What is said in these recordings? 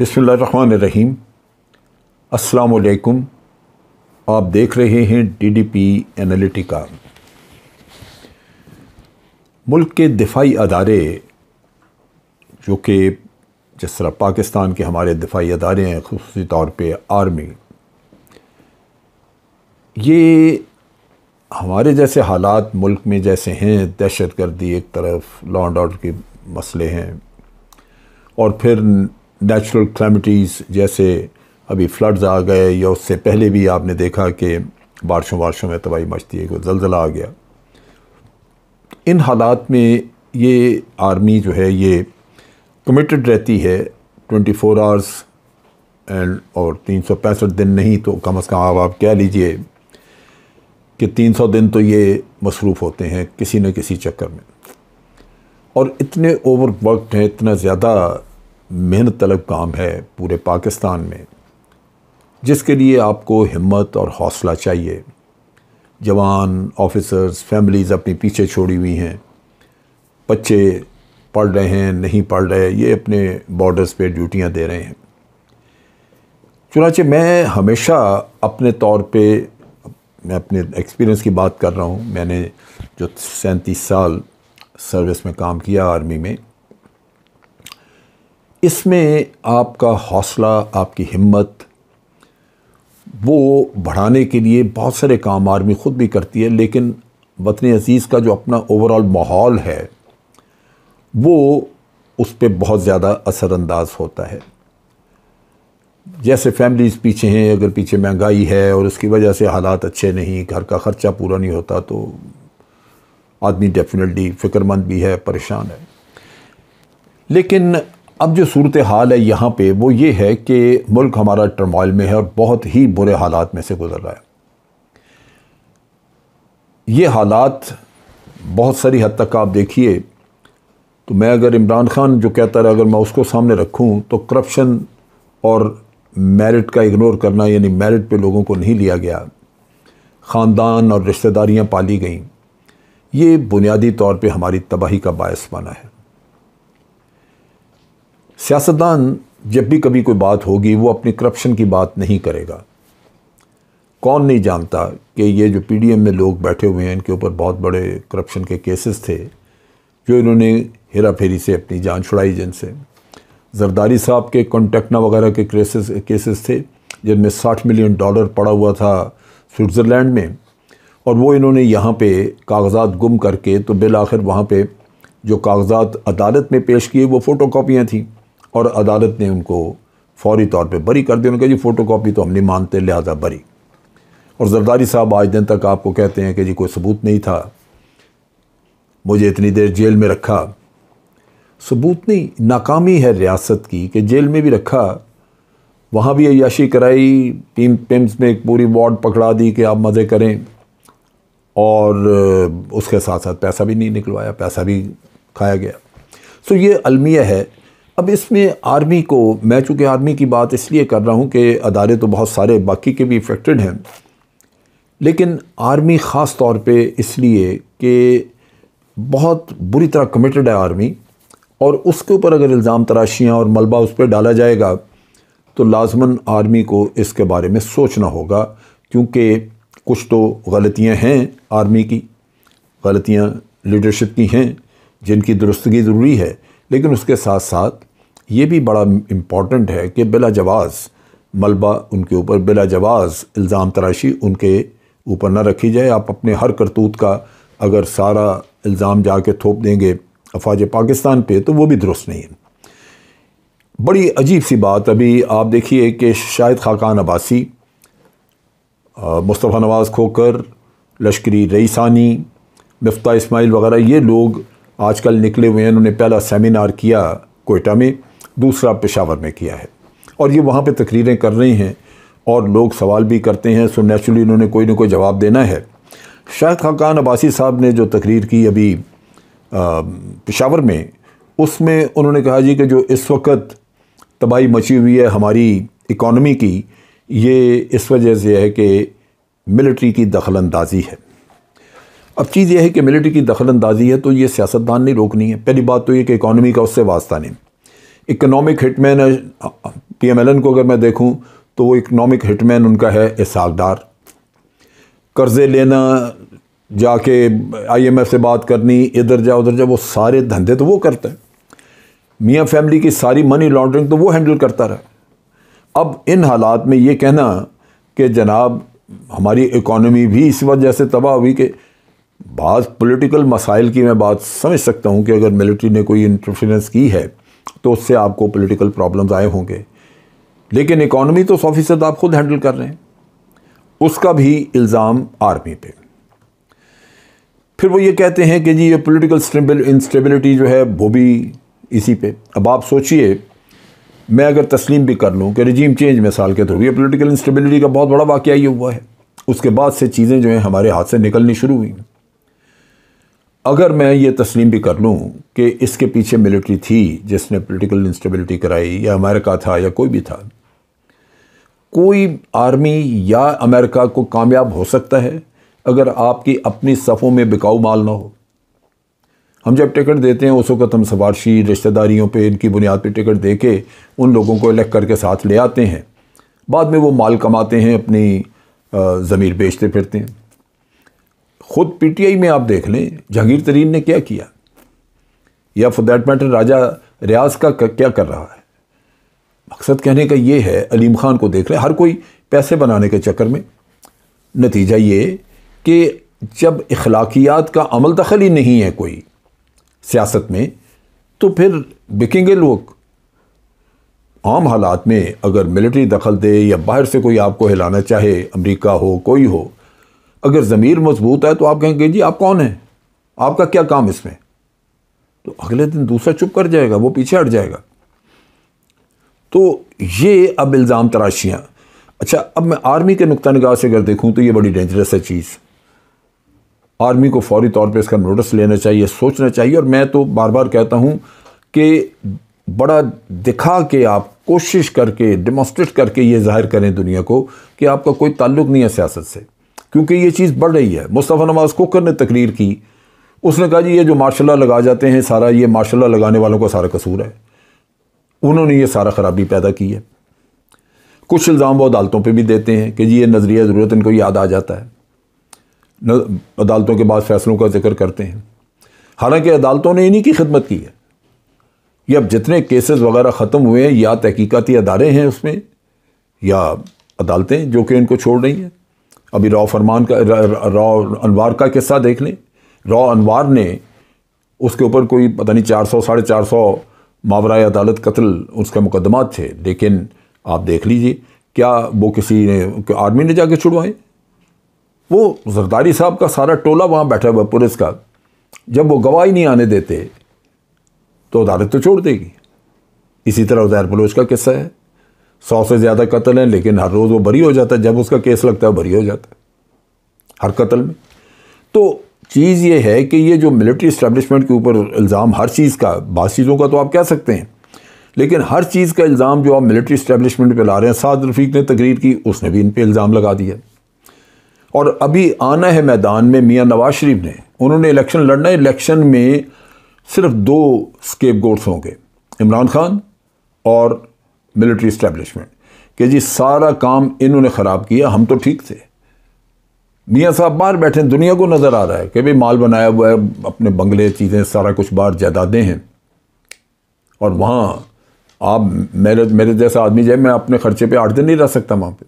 बिसमीम अस्सलाम आप देख रहे हैं डीडीपी एनालिटिका मुल्क के दिफाई अदारे जो कि जिस तरह पाकिस्तान के हमारे दिफाई अदारे हैं खसूस तौर पर आर्मी ये हमारे जैसे हालात मुल्क में जैसे हैं दहशत गर्दी एक तरफ लॉ एंड ऑर्डर के मसले हैं और फिर नेचुरल क्लैमिटीज़ जैसे अभी फ्लड्स आ गए या उससे पहले भी आपने देखा कि बारिशों बारिशों में तबाही मचती है कोई जलजला आ गया इन हालात में ये आर्मी जो है ये कमिटेड रहती है 24 फोर आवर्स एंड और तीन सौ पैंसठ दिन नहीं तो कम अज़ कम आप, आप कह लीजिए कि तीन सौ दिन तो ये मसरूफ़ होते हैं किसी न किसी चक्कर में और इतने ओवर वर्कड हैं इतना ज़्यादा मेहनत तलब काम है पूरे पाकिस्तान में जिसके लिए आपको हिम्मत और हौसला चाहिए जवान ऑफिसर्स फैमिलीज़ अपने पीछे छोड़ी हुई हैं बच्चे पढ़ रहे हैं नहीं पढ़ रहे ये अपने बॉर्डर्स पे ड्यूटियां दे रहे हैं चुनाचे मैं हमेशा अपने तौर पे मैं अपने एक्सपीरियंस की बात कर रहा हूँ मैंने जो सैंतीस साल सर्विस में काम किया आर्मी में इसमें आपका हौसला आपकी हिम्मत वो बढ़ाने के लिए बहुत सारे काम आर्मी ख़ुद भी करती है लेकिन वतन अज़ीज़ का जो अपना ओवरऑल माहौल है वो उस पर बहुत ज़्यादा असरानंदाज होता है जैसे फैमिलीज़ पीछे हैं अगर पीछे महंगाई है और उसकी वजह से हालात अच्छे नहीं घर का ख़र्चा पूरा नहीं होता तो आदमी डेफिनेटली फ़िक्रमंद भी है परेशान है लेकिन अब जो सूरत हाल है यहाँ पे वो ये है कि मुल्क हमारा टर्मोइल में है और बहुत ही बुरे हालात में से गुज़र रहा है ये हालात बहुत सारी हद तक आप देखिए तो मैं अगर इमरान खान जो कहता रहा अगर मैं उसको सामने रखूँ तो करप्शन और मेरिट का इग्नोर करना यानी मेरिट पे लोगों को नहीं लिया गया ख़ानदान और रिश्तेदारियाँ पाली गईं ये बुनियादी तौर पे हमारी तबाही का बायस बना है सियासतदान जब भी कभी कोई बात होगी वो अपनी करप्शन की बात नहीं करेगा कौन नहीं जानता कि ये जो पीडीएम में लोग बैठे हुए हैं इनके ऊपर बहुत बड़े करप्शन के केसेस थे जो इन्होंने हेरा फेरी से अपनी जान छुड़ाई जिनसे जरदारी साहब के कॉन्टेक्टना वगैरह के केसेस केसेस थे जिनमें साठ मिलियन डॉलर पड़ा हुआ था स्विट्ज़रलैंड में और वो इन्होंने यहाँ पे कागजात गुम करके तो बिल आखिर वहाँ पर जो कागजात अदालत में पेश किए वो फ़ोटो कापियाँ थीं और अदालत ने उनको फौरी तौर पर बरी कर दिया उन्होंने कहा जी फ़ोटो कापी तो हम नहीं मानते लिहाजा बरी और जरदारी साहब आज दिन तक आपको कहते हैं कि जी कोई सबूत नहीं था मुझे इतनी देर जेल में रखा सबूत नहीं नाकामी है रियासत की कि जेल में भी रखा वहाँ भी अयाशी कराई टीम पिम्स में एक पूरी वार्ड पकड़ा दी कि आप मज़े करें और उसके साथ साथ पैसा भी नहीं निकलवाया पैसा भी खाया गया सो ये अलमिया है अब इसमें आर्मी को मैं चूँकि आर्मी की बात इसलिए कर रहा हूँ कि अदारे तो बहुत सारे बाकी के भी इफ़ेक्टेड हैं लेकिन आर्मी ख़ास तौर पे इसलिए कि बहुत बुरी तरह कमिटेड है आर्मी और उसके ऊपर अगर इल्ज़ाम तराशियाँ और मलबा उस पर डाला जाएगा तो लाजमन आर्मी को इसके बारे में सोचना होगा क्योंकि कुछ तो गलतियाँ हैं आर्मी की गलतियाँ लीडरशिप की हैं जिनकी दुरुस्तगी ज़रूरी है लेकिन उसके साथ साथ ये भी बड़ा इम्पॉर्टेंट है कि बिला जवाज़ मलबा उनके ऊपर बिला जवाज़ इल्ज़ाम तराशी उनके ऊपर ना रखी जाए आप अपने हर करतूत का अगर सारा इल्ज़ाम जाके थोप देंगे अफवाज पाकिस्तान पे तो वो भी दुरुस्त नहीं है बड़ी अजीब सी बात अभी आप देखिए कि शाहिद खाकान अब्बासी मुस्तफ़ा नवाज़ खोकर लश्करी रईसानी मफ्ता इस्माइल वगैरह ये लोग आजकल निकले हुए हैं उन्होंने पहला सेमिनार किया कोयटा में दूसरा पेशावर में किया है और ये वहाँ पे तकरीरें कर रही हैं और लोग सवाल भी करते हैं सो नेचुरली इन्होंने कोई ना कोई जवाब देना है शाह खाकान अब्बासी साहब ने जो तकरीर की अभी पेशावर में उसमें उन्होंने कहा जी कि जो इस वक्त तबाही मची हुई है हमारी इकॉनमी की ये इस वजह से है कि मिलिट्री की दखल अंदाजी है अब चीज़ यह है कि मिलिट्री की दखल अंदाजी है तो ये सियासतदान नहीं रोकनी है पहली बात तो ये कि इकॉनमी का उससे वास्ता नहीं economic hitman P M L N को अगर मैं देखूं तो वो इकोनॉमिक हिटमैन उनका है इसहाकदार कर्ज़े लेना जाके आईएमएफ से बात करनी इधर जा उधर जा वो सारे धंधे तो वो करते हैं मियाँ फैमिली की सारी मनी लॉन्ड्रिंग तो वो हैंडल करता रहा अब इन हालात में ये कहना कि जनाब हमारी इकोनॉमी भी इस वक्त जैसे तबाह हुई कि बाज़ पॉलिटिकल मसाइल की मैं बात समझ सकता हूँ कि अगर मिलिट्री ने कोई इंटरफेरेंस की है तो उससे आपको पॉलिटिकल प्रॉब्लम्स आए होंगे लेकिन इकॉनमी तो सौ फीसद तो आप खुद हैंडल कर रहे हैं उसका भी इल्ज़ाम आर्मी पे फिर वो ये कहते हैं कि जी ये पॉलिटिकल इंस्टेबिलिटी जो है वो भी इसी पे अब आप सोचिए मैं अगर तस्लीम भी कर लूँ कि रजीम चेंज मिसाल के थ्रू ये पॉलिटिकल इंस्टेबिलिटी का बहुत बड़ा वाक़ ये हुआ है उसके बाद से चीज़ें जो हैं हमारे हाथ से निकलनी शुरू हुई अगर मैं ये तस्लीम भी कर लूँ कि इसके पीछे मिलिट्री थी जिसने पॉलिटिकल इंस्टेबिलिटी कराई या अमेरिका था या कोई भी था कोई आर्मी या अमेरिका को कामयाब हो सकता है अगर आपकी अपनी सफ़ों में बिकाऊ माल ना हो हम जब टिकट देते हैं उस वक्त हम सवारशी रिश्तेदारियों पे इनकी बुनियाद पे टिकट दे के उन लोगों को इलेक्ट करके साथ ले आते हैं बाद में वो माल कमाते हैं अपनी ज़मीर बेचते फिरते हैं खुद पीटीआई में आप देख लें जहांगीर तरीन ने क्या किया या for that matter Raja Riaz का क्या कर रहा है मकसद कहने का ये है अलीम खान को देख लें हर कोई पैसे बनाने के चक्कर में नतीजा ये कि जब अखलाकियात का अमल दखल ही नहीं है कोई सियासत में तो फिर बिकेंगे लोग आम हालात में अगर मिलिट्री दखल दे या बाहर से कोई आपको हिलाना चाहे अमेरिका हो कोई हो अगर ज़मीर मजबूत है तो आप कहेंगे जी आप कौन हैं आपका क्या काम इसमें तो अगले दिन दूसरा चुप कर जाएगा वो पीछे हट जाएगा तो ये अब इल्ज़ाम तराशियाँ अच्छा अब मैं आर्मी के नुक़ नगार से अगर देखूँ तो ये बड़ी डेंजरस है चीज़ आर्मी को फौरी तौर पे इसका नोटिस लेना चाहिए सोचना चाहिए और मैं तो बार बार कहता हूँ कि बड़ा दिखा के आप कोशिश करके डेमोस्ट्रेट करके ये जाहिर करें दुनिया को कि आपका कोई ताल्लुक नहीं है सियासत से क्योंकि ये चीज़ बढ़ रही है मुस्तफ़ा नवाज़ कोकर ने तकरीर की उसने कहा जी ये जो माशाला लगा जाते हैं सारा ये माशाला लगाने वालों का सारा कसूर है उन्होंने ये सारा ख़राबी पैदा की है कुछ इल्ज़ाम वो अदालतों पर भी देते हैं कि जी ये नज़रिया ज़रूरत इनको याद आ जाता है अदालतों के बाद फैसलों का जिक्र करते हैं हालांकि अदालतों ने इन्हीं की खिदमत की है ये अब जितने केसेस वगैरह ख़त्म हुए हैं या तहकीकती अदारे हैं उसमें या अदालतें जो कि इनको छोड़ रही हैं अभी राव फरमान का राव अनवार का किस्सा देख लें राव अनवार ने उसके ऊपर कोई पता नहीं चार सौ साढ़े चार सौ मावरा अदालत कत्ल उसके मुकदमा थे लेकिन आप देख लीजिए क्या वो किसी ने आर्मी ने जाके छुड़वाए वो जरदारी साहब का सारा टोला वहाँ बैठा हुआ पुलिस का जब वो गवाही नहीं आने देते तो अदालत तो छोड़ देगी इसी तरह उदैर बलोच का किस्सा है सौ से ज़्यादा कत्ल हैं लेकिन हर रोज़ वो बरी हो जाता है जब उसका केस लगता है बरी हो जाता है हर कत्ल में तो चीज़ ये है कि ये जो मिलिट्री इस्टेब्लिशमेंट के ऊपर इल्ज़ाम हर चीज़ का बाद चीज़ों का तो आप कह सकते हैं लेकिन हर चीज़ का इल्ज़ाम जो आप मिलिट्री इस्टेब्लिशमेंट पर ला रहे हैं साद रफीक ने तकरीर की उसने भी इन पर इल्ज़ाम लगा दिया और अभी आना है मैदान में मियाँ नवाज शरीफ ने उन्होंने इलेक्शन लड़ना है इलेक्शन में सिर्फ दो स्केप गोट्स होंगे इमरान खान और मिलिट्री इस्टेब्लिशमेंट कि जी सारा काम इन्होंने ख़राब किया हम तो ठीक थे मियाँ साहब बाहर बैठे दुनिया को नज़र आ रहा है कि भाई माल बनाया हुआ है अपने बंगले चीज़ें सारा कुछ बाहर जायदादें हैं और वहाँ आप मेरे मेरे जैसा आदमी जाए मैं अपने ख़र्चे पे आठ दिन नहीं रह सकता वहाँ पे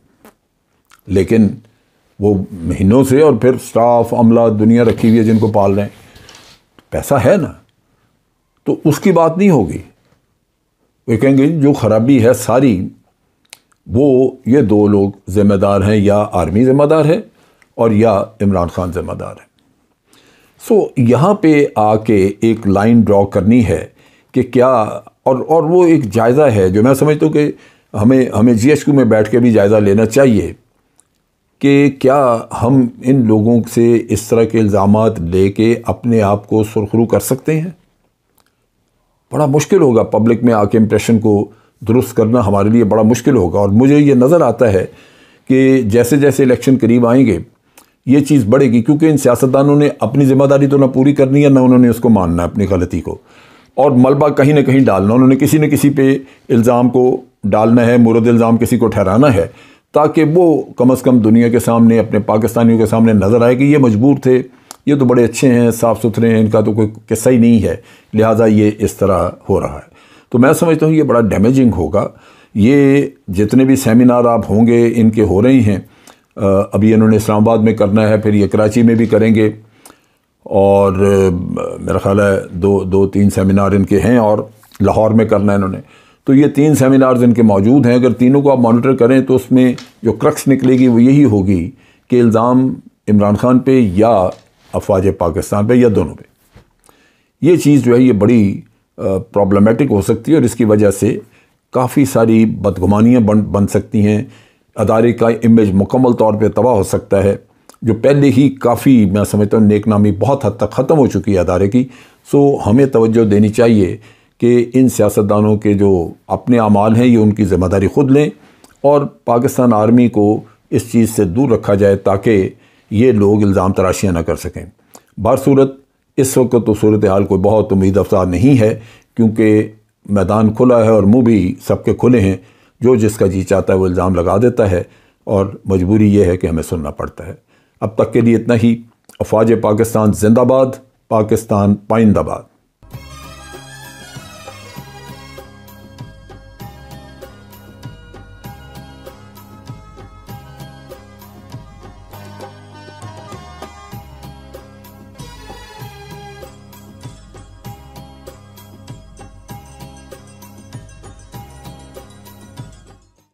लेकिन वो महीनों से और फिर स्टाफ अमला दुनिया रखी हुई है जिनको पाल रहे हैं पैसा है ना तो उसकी बात नहीं होगी वे कहेंगे जो ख़राबी है सारी वो ये दो लोग ज़िम्मेदार हैं या आर्मी ज़िम्मेदार है और या इमरान ख़ान ज़िम्मेदार है सो यहाँ पे आके एक लाइन ड्रॉ करनी है कि क्या और और वो एक जायज़ा है जो मैं समझता हूँ कि हमें हमें जी में बैठ के भी जायज़ा लेना चाहिए कि क्या हम इन लोगों से इस तरह के इल्ज़ाम लेके अपने आप को सुरखरू कर सकते हैं बड़ा मुश्किल होगा पब्लिक में आके इम्प्रेशन को दुरुस्त करना हमारे लिए बड़ा मुश्किल होगा और मुझे ये नज़र आता है कि जैसे जैसे इलेक्शन करीब आएंगे ये चीज़ बढ़ेगी क्योंकि इन सियासतदानों ने अपनी ज़िम्मेदारी तो ना पूरी करनी है ना उन्होंने उसको मानना है अपनी गलती को और मलबा कहीं ना कहीं डालना उन्होंने किसी न किसी पे इल्ज़ाम को डालना है मुरद इल्ज़ाम किसी को ठहराना है ताकि वो कम अज़ कम दुनिया के सामने अपने पाकिस्तानियों के सामने नज़र आए कि ये मजबूर थे ये तो बड़े अच्छे हैं साफ़ सुथरे हैं इनका तो कोई किस्सा ही नहीं है लिहाजा ये इस तरह हो रहा है तो मैं समझता हूँ ये बड़ा डैमेजिंग होगा ये जितने भी सेमिनार आप होंगे इनके हो रहे हैं अभी इन्होंने इस्लामाबाद में करना है फिर ये कराची में भी करेंगे और मेरा ख़्याल है दो दो तीन सेमिनार इनके हैं और लाहौर में करना है इन्होंने तो ये तीन सेमिनार इनके मौजूद हैं अगर तीनों को आप मॉनिटर करें तो उसमें जो क्रक्स निकलेगी वो यही होगी कि इल्ज़ाम इमरान खान पे या अफवाज पाकिस्तान पे या दोनों पे ये चीज़ जो है ये बड़ी प्रॉब्लमेटिक हो सकती है और इसकी वजह से काफ़ी सारी बदगुमानियाँ बन बन सकती हैं अदारे का इमेज मुकम्मल तौर पे तबाह हो सकता है जो पहले ही काफ़ी मैं समझता हूँ नेकनामी बहुत हद तक ख़त्म हो चुकी है अदारे की सो हमें तवज्जो देनी चाहिए कि इन सियासतदानों के जो अपने अमाल हैं ये उनकी ज़िम्मेदारी खुद लें और पाकिस्तान आर्मी को इस चीज़ से दूर रखा जाए ताकि ये लोग इल्ज़ाम तराशियाँ ना कर सकें बार सूरत इस वक्त तो सूरत हाल कोई बहुत उम्मीद अफसा नहीं है क्योंकि मैदान खुला है और मुँह भी सबके खुले हैं जो जिसका जी चाहता है वो इल्ज़ाम लगा देता है और मजबूरी ये है कि हमें सुनना पड़ता है अब तक के लिए इतना ही अफवाज पाकिस्तान जिंदाबाद पाकिस्तान पाइंदाबाद